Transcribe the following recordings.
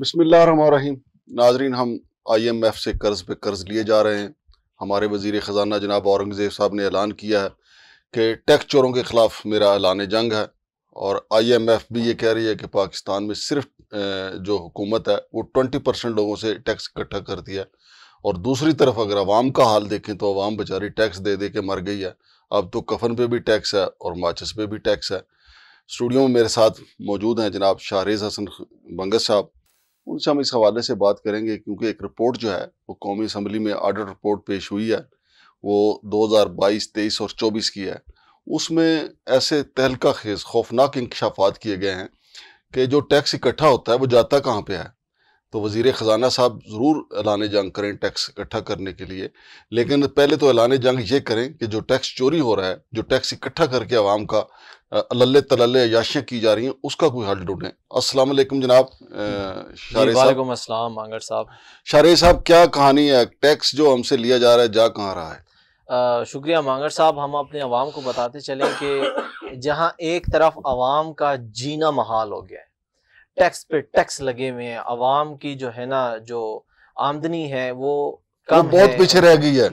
बसमीम नाजरीन हम आई एम एफ़ से कर्ज़ पे कर्ज़ लिए जा रहे हैं हमारे वज़ी ख़जाना जनाब औरंगज़ेब साहब ने ऐलान किया है कि टैक्स चोरों के ख़िलाफ़ मेरा ऐलान जंग है और आई एम एफ़ भी ये कह रही है कि पाकिस्तान में सिर्फ जो हुकूमत है वो ट्वेंटी परसेंट लोगों से टैक्स इकट्ठा करती है और दूसरी तरफ अगर आवाम का हाल देखें तो आवाम बेचारी टैक्स दे दे के मर गई है अब तो कफन पर भी टैक्स है और माचिस पर भी टैक्स है स्टूडियो में मेरे साथ मौजूद हैं जनाब शाहरेज हसन बंगस साहब उनसे हम इस हवाले से बात करेंगे क्योंकि एक रिपोर्ट जो है वो कौमी असम्बली में आर्डर रिपोर्ट पेश हुई है वो 2022, तेईस और 24 की है उसमें ऐसे तहलका खेज खौफनाक इंकशाफात किए गए हैं कि जो टैक्स इकट्ठा होता है वो जाता कहाँ पर है तो वजीर ख़जाना साहब ज़रूर एलान जंग करें टैक्स इकट्ठा करने के लिए लेकिन पहले तो एलान जंग ये करें कि जो टैक्स चोरी हो रहा है जो टैक्स इकट्ठा करके आवाम का अल्ले तल्ले याशियाँ की जा रही हैं उसका कोई हल ढूंढें असल जनाब शार साहब शारे साहब क्या कहानी है टैक्स जो हमसे लिया जा रहा है जा कहाँ रहा है शुक्रिया मांगर साहब हम अपने आवाम को बताते चलें कि जहाँ एक तरफ आवाम का जीना महाल हो गया है टैक्स पे टैक्स लगे हुए हैं आवाम की जो है ना जो आमदनी है वो कम बहुत पीछे रह गई है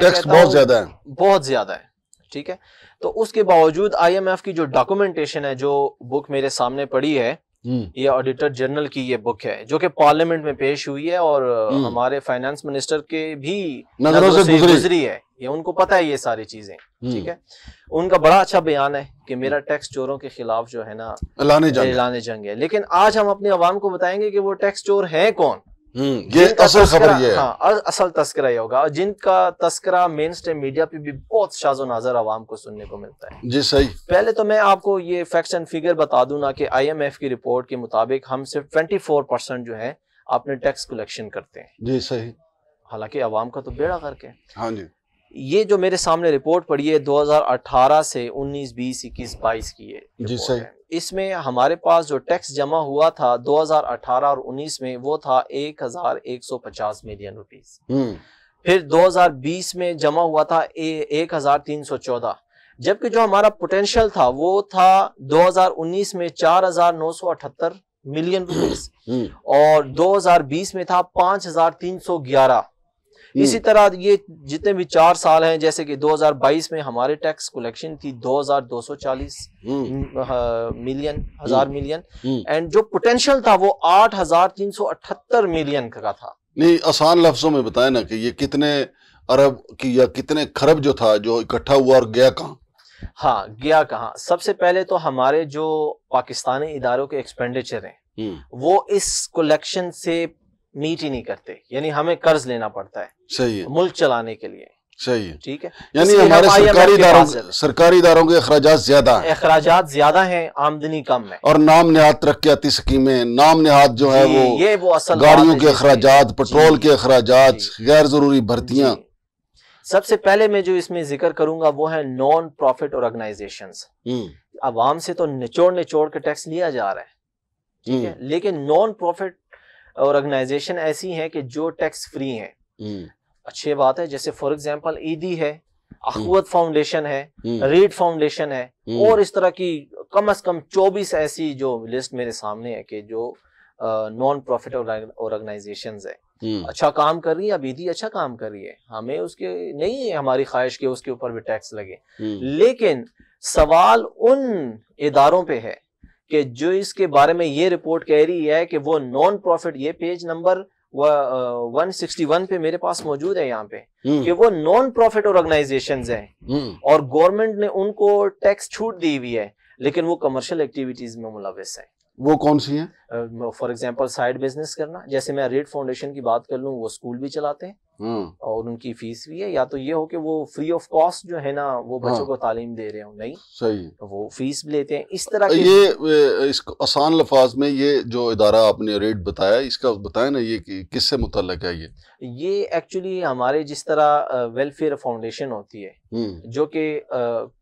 टैक्स बहुत ज्यादा है बहुत ज्यादा है ठीक है तो उसके बावजूद आईएमएफ की जो डॉक्यूमेंटेशन है जो बुक मेरे सामने पड़ी है हम्म। ये ऑडिटर जनरल की ये बुक है जो कि पार्लियामेंट में पेश हुई है और हम्म। हमारे फाइनेंस मिनिस्टर के भी नजरों से गुजरी है ये उनको पता है ये सारी चीजें हम्म। ठीक है उनका बड़ा अच्छा बयान है कि मेरा टैक्स चोरों के खिलाफ जो है ना लाने जंग है लेकिन आज हम अपने आवाम को बताएंगे कि वो टैक्स चोर है कौन ये असल खबर ये है हाँ, असल तस्करा ये होगा और जिनका तस्करा मेन स्ट्रीम मीडिया पे भी बहुत शाजो नाजर आवाम को सुनने को मिलता है जी सही पहले तो मैं आपको ये फैक्ट्स एंड फिगर बता दू ना कि आईएमएफ की रिपोर्ट के मुताबिक हम सिर्फ ट्वेंटी फोर परसेंट जो है अपने टैक्स कलेक्शन करते हैं जी सही हालांकि आवाम का तो बेड़ा करके हाँ जी ये जो मेरे सामने रिपोर्ट पड़ी है 2018 से 19, 20, 21, 22 की है जी सही इसमें हमारे पास जो टैक्स जमा हुआ था 2018 और 19 में वो था 1150 मिलियन रुपीस फिर 2020 में जमा हुआ था एक हजार तीन सौ चौदह जबकि जो हमारा पोटेंशियल था वो था 2019 में चार हजार नौ सौ अठहत्तर मिलियन हम्म। रुपीस और 2020 में था पांच हजार तीन सौ ग्यारह हम्म। इसी तरह ये जितने भी चार साल हैं जैसे कि 2022 में हमारे टैक्स कलेक्शन थी 2240 हम्म। हम्म, मिलियन हजार मिलियन एंड जो पोटेंशियल था वो 8378 मिलियन का था नहीं आसान लफ्जों में बताए ना कि ये कितने अरब की या कितने खरब जो था जो इकट्ठा हुआ और गया कहाँ हाँ गया कहा सबसे पहले तो हमारे जो पाकिस्तानी इदारों के एक्सपेंडिचर हैं वो इस कलेक्शन से मीट ही नहीं करते यानी हमें कर्ज लेना पड़ता है सही है मुल्क चलाने के लिए सही है ठीक है यानी हमारे सरकारी दारों सरकारी दारों के अखराज ज्यादा है अखराज ज्यादा है आमदनी कम है और नाम नहाद तरक्याती स्कीमें नाम नहाद जो है वो ये वो असल गाड़ियों के अखराज पेट्रोल के अखराज गैर जरूरी भर्तियां सबसे पहले मैं जो इसमें जिक्र करूंगा वो है नॉन प्रॉफिट ऑर्गेनाइजेशन आवाम से तो निचोड़ निचोड़ के टैक्स लिया जा रहा है ठीक हम्म। है लेकिन नॉन प्रॉफिट ऑर्गेनाइजेशन ऐसी हैं कि जो टैक्स फ्री हैं हम्म। अच्छी बात है जैसे फॉर एग्जांपल ईदी है हम्म। अखवत फाउंडेशन है रीड हम्म। फाउंडेशन है और इस तरह की कम अज कम 24 ऐसी जो लिस्ट मेरे सामने है कि जो नॉन प्रॉफिट ऑर्गेनाइजेशन है अच्छा काम कर रही है अब ईदी अच्छा काम कर रही है हमें उसके नहीं है हमारी ख्वाहिश के उसके ऊपर भी टैक्स लगे लेकिन सवाल उन इदारों पे है कि जो इसके बारे में ये रिपोर्ट कह रही है कि वो नॉन प्रॉफिट ये page number one sixty one पे मेरे पास मौजूद है यहाँ पे हम्म। कि वो नॉन प्रॉफिट ऑर्गेनाइजेशन है और गवर्नमेंट ने उनको टैक्स छूट दी हुई है लेकिन वो कमर्शियल एक्टिविटीज में मुलविस है वो कौन सी है फॉर एग्जाम्पल साइड बिजनेस करना जैसे मैं रेड फाउंडेशन की बात कर लू वो स्कूल भी चलाते हैं हाँ। और उनकी फीस भी है या तो ये हो कि वो फ्री ऑफ कॉस्ट जो है ना वो हाँ। बच्चों हाँ। को तालीम दे रहे हो नहीं सही तो वो फीस भी लेते हैं इस तरह ये इस आसान लफाज में ये जो इदारा आपने रेट बताया इसका बताया ना ये कि किससे मुतलक है ये ये एक्चुअली हमारे जिस तरह वेलफेयर फाउंडेशन होती है हम्म। जो कि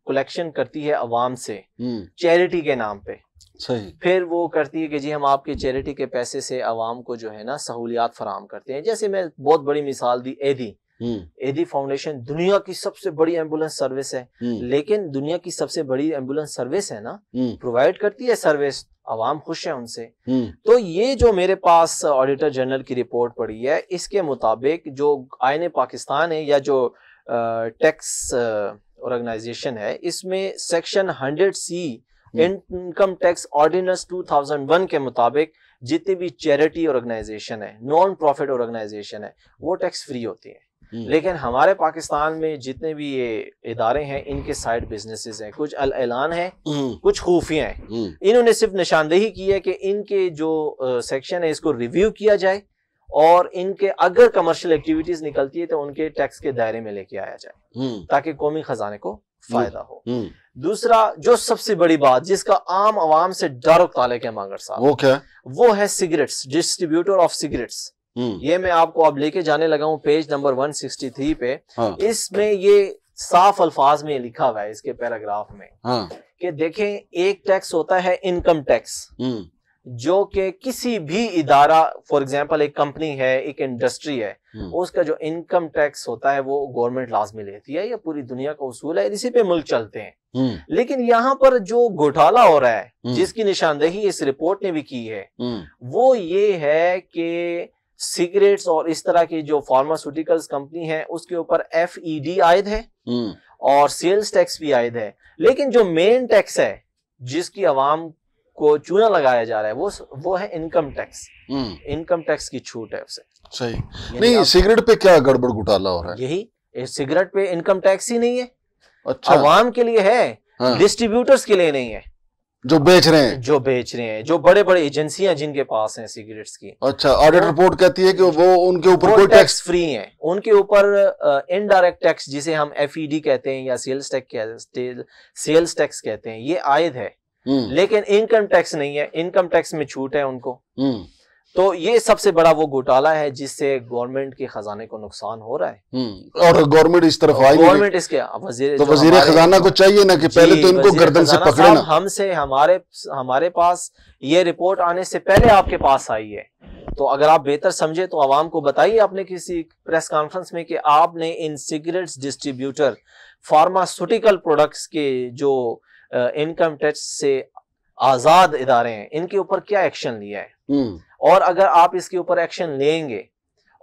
कलेक्शन करती है अवाम से चैरिटी हम्म। के नाम पे सही फिर वो करती है कि जी हम आपके चैरिटी के पैसे से आवाम को जो है ना सहूलियात फराम करते हैं जैसे मैं बहुत बड़ी मिसाल दी एदी हम्म। एदी फाउंडेशन दुनिया की सबसे बड़ी एम्बुलेंस सर्विस है हम्म। लेकिन दुनिया की सबसे बड़ी एम्बुलेंस सर्विस है ना हम्म। प्रोवाइड करती है सर्विस आवाम खुश है उनसे तो ये जो मेरे पास ऑडिटर जनरल की रिपोर्ट पड़ी है इसके मुताबिक जो आयन पाकिस्तान है या जो टैक्स ऑर्गेनाइजेशन है इसमें section hundred C income tax ordinance 2001 के मुताबिक जितनी भी चैरिटी ऑर्गेनाइजेशन है नॉन प्रॉफिट ऑर्गेनाइजेशन है वो टैक्स फ्री होती है hmm. लेकिन हमारे पाकिस्तान में जितने भी ये इदारे हैं इनके साइड बिजनेसेस हैं कुछ अल ऐलान हैं hmm. कुछ खुफिया हैं hmm. इन्होंने सिर्फ निशानदेही की है कि इनके जो सेक्शन है इसको रिव्यू किया जाए और इनके अगर कमर्शियल एक्टिविटीज निकलती है तो उनके टैक्स के दायरे में लेके आया जाए ताकि कौमी खजाने को फायदा हो दूसरा जो सबसे बड़ी बात जिसका आम आवाम से डर तालक है मांगर साहब वो क्या वो है cigarettes distributor of cigarettes hmm. ये मैं आपको अब लेके जाने लगा हूँ पेज नंबर 163 पे हाँ। इसमें ये साफ अल्फाज में लिखा हुआ है इसके पैराग्राफ में हाँ। कि देखें एक टैक्स होता है इनकम टैक्स हम्म। जो कि किसी भी इदारा फॉर एग्जांपल एक कंपनी है एक इंडस्ट्री है हम्म। उसका जो इनकम टैक्स होता है वो गवर्नमेंट लाजमी लेती है ये पूरी दुनिया का उसूल है इसी पे मुल्क चलते हैं हम्म। लेकिन यहाँ पर जो घोटाला हो रहा है हम्म। जिसकी निशानदेही इस रिपोर्ट ने भी की है वो ये है कि सिगरेट्स और इस तरह की जो फार्मास्यूटिकल्स कंपनी है उसके ऊपर एफ ई डी आयद है और सेल्स टैक्स भी आयद है लेकिन जो मेन टैक्स है जिसकी आवाम को चूना लगाया जा रहा है वो वो है इनकम टैक्स इनकम टैक्स की छूट है उसे सही नहीं सिगरेट पे क्या गड़बड़ घोटाला हो रहा है यही सिगरेट पे इनकम टैक्स ही नहीं है अच्छा आवाम के लिए है डिस्ट्रीब्यूटर्स हाँ। के लिए नहीं है जो बेच रहे हैं जो बेच रहे हैं जो बड़े बड़े एजेंसियां जिनके पास हैं सिगरेट्स की अच्छा ऑडिट रिपोर्ट कहती है कि वो उनके ऊपर कोई टैक्स फ्री है उनके ऊपर इनडायरेक्ट टैक्स जिसे हम एफईडी e कहते हैं या सेल्स टैक्स सेल्स टैक्स कहते हैं ये आयद है हम्म। लेकिन इनकम टैक्स नहीं है इनकम टैक्स में छूट है उनको हम्म। तो ये सबसे बड़ा वो घोटाला है जिससे गवर्नमेंट के खजाने को नुकसान हो रहा है हम्म। और गवर्नमेंट इस तरफ आई गवर्नमेंट इसके वजीर तो वजीर खजाना को चाहिए ना कि पहले तो इनको गर्दन से पकड़ना हमसे हमारे हमारे पास ये रिपोर्ट आने से पहले आपके पास आई है तो अगर आप बेहतर समझे तो आवाम को बताइए आपने किसी प्रेस कॉन्फ्रेंस में कि आपने इन सिगरेट्स डिस्ट्रीब्यूटर फार्मास्यूटिकल प्रोडक्ट्स के जो इनकम टैक्स से आज़ाद इदारे हैं इनके ऊपर क्या एक्शन लिया है हम्म। और अगर आप इसके ऊपर एक्शन लेंगे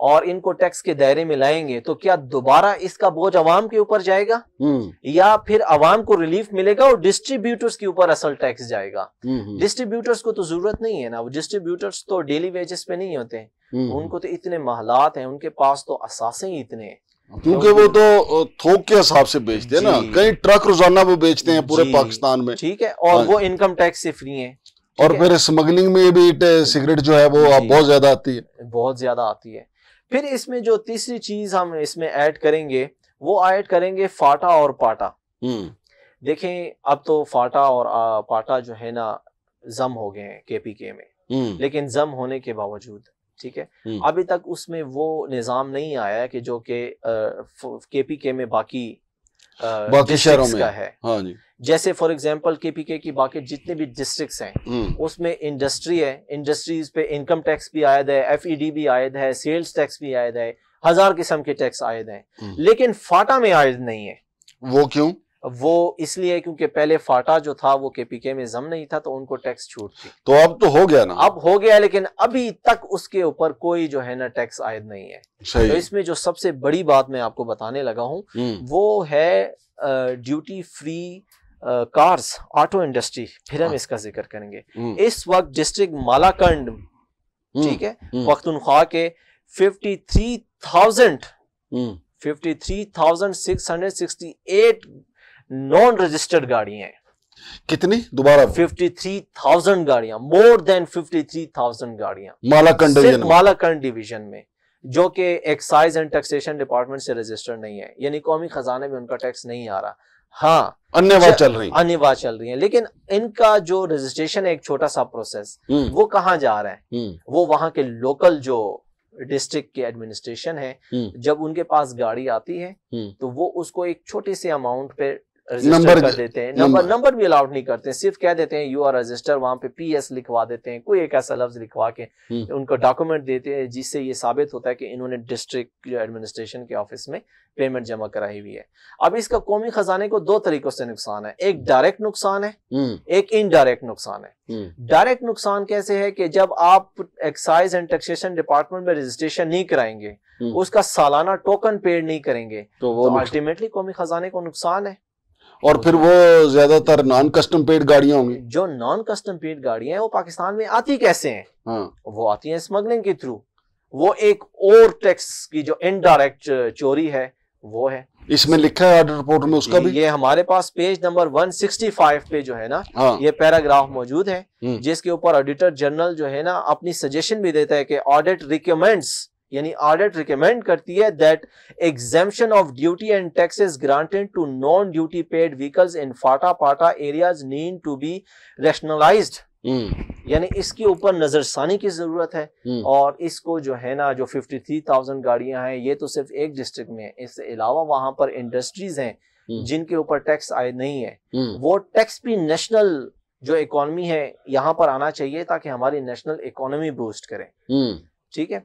और इनको टैक्स के दायरे में लाएंगे तो क्या दोबारा इसका बोझ अवाम के ऊपर जाएगा हम्म। या फिर अवाम को रिलीफ मिलेगा और डिस्ट्रीब्यूटर्स के ऊपर असल टैक्स जाएगा डिस्ट्रीब्यूटर्स हम्म, को तो जरूरत नहीं है ना वो डिस्ट्रीब्यूटर्स तो डेली वेजेस पे नहीं होते हैं उनको तो इतने महलात हैं उनके पास तो असासे ही इतने हैं क्योंकि वो तो थोक के हिसाब से बेचते हैं ना कई ट्रक रोजाना वो बेचते हैं पूरे पाकिस्तान में ठीक है और हाँ। वो इनकम टैक्स से फ्री है और फिर स्मगलिंग में भी सिगरेट जो है वो बहुत ज्यादा आती है बहुत ज्यादा आती है फिर इसमें जो तीसरी चीज हम इसमें ऐड करेंगे वो ऐड करेंगे फाटा और पाटा हम्म। देखें अब तो फाटा और आ, पाटा जो है ना जम हो गए हैं केपीके में हम्म। लेकिन जम होने के बावजूद ठीक है अभी तक उसमें वो निज़ाम नहीं आया कि जो के के पी के में बाकी आ, बाकी शहरों में है हाँ जी जैसे फॉर एग्जांपल केपीके की बाकी जितने भी डिस्ट्रिक्ट्स हैं उसमें इंडस्ट्री है इंडस्ट्रीज पे इनकम टैक्स भी आयद है एफईडी e भी आयद है सेल्स टैक्स भी आयद है हजार किस्म के टैक्स आयद हैं लेकिन फाटा में आयद नहीं है वो क्यों वो इसलिए क्योंकि पहले फाटा जो था वो केपीके में जम नहीं था तो उनको टैक्स छूट थी तो अब तो हो गया ना अब हो गया लेकिन अभी तक उसके ऊपर कोई जो है ना टैक्स आयद नहीं है तो इसमें जो सबसे बड़ी बात मैं आपको बताने लगा हूँ हम्म। वो है duty free cars auto industry फिर हम हाँ। इसका जिक्र करेंगे हम्म। इस वक्त डिस्ट्रिक्ट मालाकंड हम्म। ठीक है पख्तनख्वा के fifty three thousand fifty three thousand six hundred sixty eight non registered गाड़ियां हैं कितनी दोबारा 53,000 गाड़ियां मोर देन 53,000 गाड़ियां मालाकंड डिवीजन मालाकंड डिवीजन में जो कि एक्साइज एंड टैक्सेशन डिपार्टमेंट से रजिस्टर नहीं है यानी कौमी खजाने में उनका टैक्स नहीं आ रहा हाँ अन्यवाद चल रही है अन्यवाद चल रही है लेकिन इनका जो रजिस्ट्रेशन है एक छोटा सा प्रोसेस हम्म। वो कहाँ जा रहा है हम्म। वो वहां के लोकल जो डिस्ट्रिक्ट के एडमिनिस्ट्रेशन है हम्म। जब उनके पास गाड़ी आती है तो वो उसको एक छोटे से अमाउंट पे नंबर कर देते हैं नंबर नंबर भी अलाउड नहीं करते सिर्फ कह देते हैं यू आर रजिस्टर वहां पे पी एस लिखवा देते हैं कोई एक ऐसा लफ्ज लिखवा के हम्म। उनको डॉक्यूमेंट देते हैं जिससे ये साबित होता है कि इन्होंने डिस्ट्रिक्ट एडमिनिस्ट्रेशन के ऑफिस में पेमेंट जमा कराई हुई है अब इसका कौमी खजाने को दो तरीकों से नुकसान है एक डायरेक्ट नुकसान है हम्म। एक इनडायरेक्ट नुकसान है डायरेक्ट हम्म। नुकसान कैसे है कि जब आप एक्साइज एंड टैक्सेशन डिपार्टमेंट में रजिस्ट्रेशन नहीं कराएंगे उसका सालाना टोकन पेड नहीं करेंगे तो अल्टीमेटली तो कौमी खजाने को नुकसान है और फिर वो ज्यादातर नॉन कस्टम पेड गाड़ियां होंगी जो नॉन कस्टम पेड गाड़ियां हैं वो पाकिस्तान में आती कैसे हैं हाँ। वो आती हैं स्मगलिंग के थ्रू वो एक और टैक्स की जो इनडायरेक्ट चोरी है वो है इसमें लिखा है ऑर्डर रिपोर्ट में उसका भी ये हमारे पास पेज नंबर 165 पे जो है ना हाँ। ये पैराग्राफ मौजूद है हम्म। जिसके ऊपर ऑडिटर जनरल जो है ना अपनी सजेशन भी देता है कि ऑडिट रिकमेंड्स यानी ऑडिट रिकमेंड करती है that exemption of duty and taxes granted to non duty paid vehicles in FATA PATA areas need to be rationalised यानी इसके ऊपर नजरसानी की जरूरत है hmm. और इसको जो है ना जो 53,000 गाड़ियां हैं ये तो सिर्फ एक डिस्ट्रिक्ट में है इसके अलावा वहां पर इंडस्ट्रीज हैं hmm. जिनके ऊपर टैक्स आए नहीं है hmm. वो टैक्स भी नेशनल जो इकोनॉमी है यहाँ पर आना चाहिए ताकि हमारी नेशनल इकोनॉमी बूस्ट करें ठीक है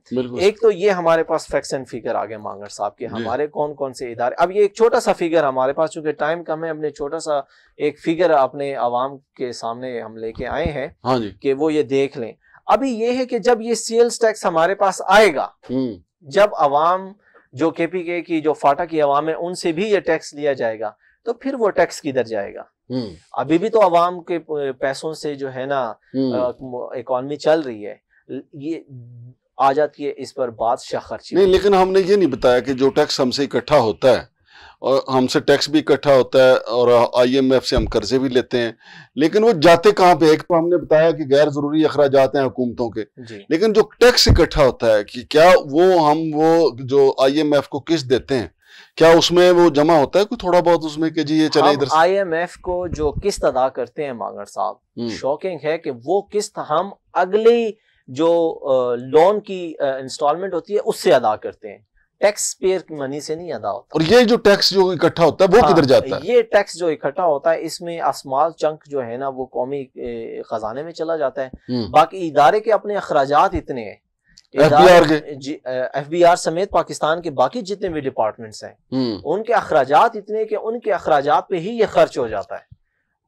एक तो ये हमारे पास फैक्स एंड फिगर आ गए मांगर साहब के हमारे कौन कौन से इदारे अब ये एक छोटा सा फिगर हमारे पास चूंकि टाइम कम है अपने छोटा सा एक फिगर अपने आवाम के सामने हम लेके आए हैं हाँ कि वो ये देख लें अभी ये है कि जब ये सेल्स टैक्स हमारे पास आएगा हम्म। जब आवाम जो के पी के की जो फाटा की आवाम है उनसे भी ये टैक्स लिया जाएगा तो फिर वो टैक्स किधर जाएगा हम्म। अभी भी तो आवाम के पैसों से जो है ना इकोनॉमी हम्म। चल रही है ये आ जाती है इस पर बादशाह खर्ची नहीं लेकिन हमने ये नहीं बताया कि जो टैक्स हमसे इकट्ठा होता है और हमसे टैक्स भी इकट्ठा होता है और आईएमएफ से हम कर्जे भी लेते हैं लेकिन वो जाते कहाँ पे एक तो हमने बताया कि गैर ज़रूरी अखराज हैं हुकूमतों के लेकिन जो टैक्स इकट्ठा होता है कि क्या वो हम वो जो आईएमएफ को किस देते हैं क्या उसमें वो जमा होता है कोई थोड़ा बहुत उसमें कि जी ये चले इधर आईएमएफ को जो किस्त अदा करते हैं मांगर साहब शॉकिंग हम्म। है कि वो किस्त हम अगली जो लोन की इंस्टॉलमेंट होती है उससे अदा करते हैं टैक्स पेयर की मनी से नहीं अदा होता और ये जो टैक्स जो इकट्ठा होता है वो हाँ, किधर जाता है ये टैक्स जो इकट्ठा होता है इसमें असमाल चंक जो है ना वो कौमी खजाने में चला जाता है हम्म। बाकी इदारे के अपने अखराज इतने हैं एफ बी आर समेत पाकिस्तान के बाकी जितने भी डिपार्टमेंट्स हैं हम्म। उनके अखराज इतने कि उनके अखराज पे ही ये खर्च हो जाता है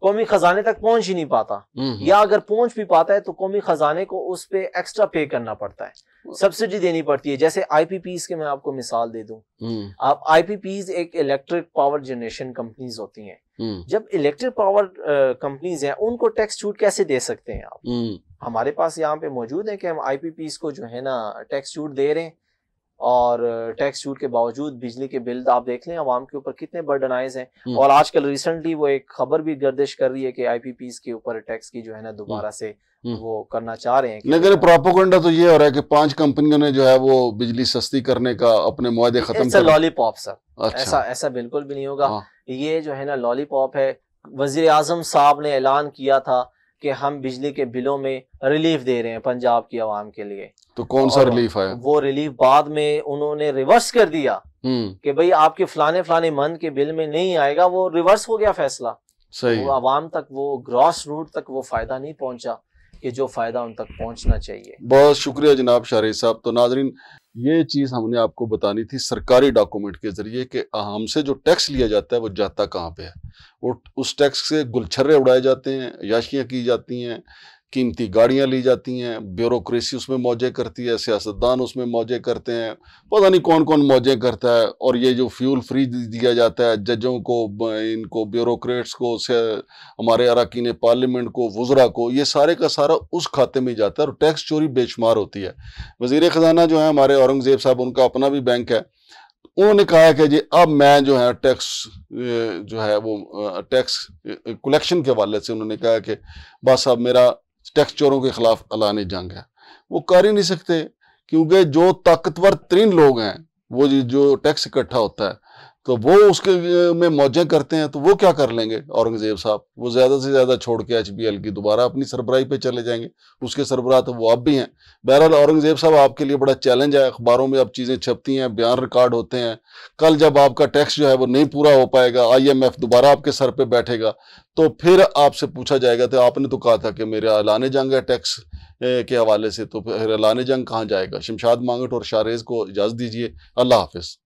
कौमी खजाने तक पहुंच ही नहीं पाता हम्म, हम्म। या अगर पहुंच भी पाता है तो कौमी खजाने को उस पर एक्स्ट्रा पे करना पड़ता है सब्सिडी देनी पड़ती है जैसे आईपीपीज के मैं आपको मिसाल दे दूं हम्म। आप आईपीपीज एक इलेक्ट्रिक पावर जनरेशन कंपनीज होती हैं जब इलेक्ट्रिक पावर कंपनीज हैं उनको टैक्स छूट कैसे दे सकते हैं आप हमारे पास यहाँ पे मौजूद है कि हम आईपीपीज को जो है ना टैक्स छूट दे रहे हैं और टैक्स छूट के बावजूद बिजली के बिल आप देख लें आवाम के ऊपर कितने बर्डन आइज हैं हम्म। और आजकल रिसेंटली वो एक खबर भी गर्दिश कर रही है कि आईपीपीस के ऊपर टैक्स की जो है ना हम्म। दोबारा से हम्म। वो करना चाह रहे हैं लेकिन प्रोपोकंडा तो ये हो रहा है कि पांच कंपनियों ने जो है वो बिजली सस्ती करने का अपने मुआदे खत्म कर लॉलीपॉप सर अच्छा। ऐसा ऐसा बिल्कुल भी नहीं होगा हाँ। ये जो है ना लॉलीपॉप है वजीर आजम साहब ने ऐलान किया था कि हम बिजली के बिलों में रिलीफ दे रहे हैं पंजाब की आवाम के लिए तो कौन सा रिलीफ आया वो रिलीफ बाद में उन्होंने रिवर्स कर दिया हम्म। कि भाई आपके फलाने फलाने मंथ के बिल में नहीं आएगा वो रिवर्स हो गया फैसला सही वो आवाम तक वो ग्रॉस रूट तक वो फायदा नहीं पहुंचा कि जो फायदा उन तक पहुंचना चाहिए बहुत शुक्रिया जनाब शारे साहब तो नाजरीन ये चीज़ हमने आपको बतानी थी सरकारी डॉक्यूमेंट के ज़रिए कि हमसे जो टैक्स लिया जाता है वो जाता कहाँ पे है वो उस टैक्स से गुलछर्रे उड़ाए जाते हैं याशियाँ की जाती हैं कीमती गाड़ियाँ ली जाती हैं ब्यूरोक्रेसी उसमें मौजे करती है सियासतदान उसमें मौजे करते हैं पता नहीं कौन कौन मौजे करता है और ये जो फ्यूल फ्री दिया जाता है जजों को इनको ब्यूरोक्रेट्स को हमारे अरकान पार्लियामेंट को वज़रा को ये सारे का सारा उस खाते में जाता है और टैक्स चोरी बेशुमार होती है वजीर ख़जाना जो है हमारे औरंगज़ेब साहब उनका अपना भी बैंक है उन्होंने कहा कि जी अब मैं जो है टैक्स जो है वो टैक्स कलेक्शन के हवाले से उन्होंने कहा कि बस अब मेरा टैक्स चोरों के खिलाफ अला ने जंग है वो कर ही नहीं सकते क्योंकि जो ताकतवर तीन लोग हैं वो जो टैक्स इकट्ठा होता है तो वो उसके में मौजें करते हैं तो वो क्या कर लेंगे औरंगजेब साहब वो ज़्यादा से ज़्यादा छोड़ के एच की दोबारा अपनी सरबराही पे चले जाएंगे उसके सरबराह तो वो अब भी हैं बहरहाल औरंगजेब साहब आपके लिए बड़ा चैलेंज है अखबारों में अब चीज़ें छपती हैं बयान रिकॉर्ड होते हैं कल जब आपका टैक्स जो है वो नहीं पूरा हो पाएगा आई एम एफ दोबारा आपके सर पर बैठेगा तो फिर आपसे पूछा जाएगा तो आपने तो कहा था कि मेरा लाने जंग है टैक्स के हवाले से तो फिर ऐलान जंग कहाँ जाएगा शमशाद मांगट और शारेज को इजाज़त दीजिए अल्लाह हाफिज़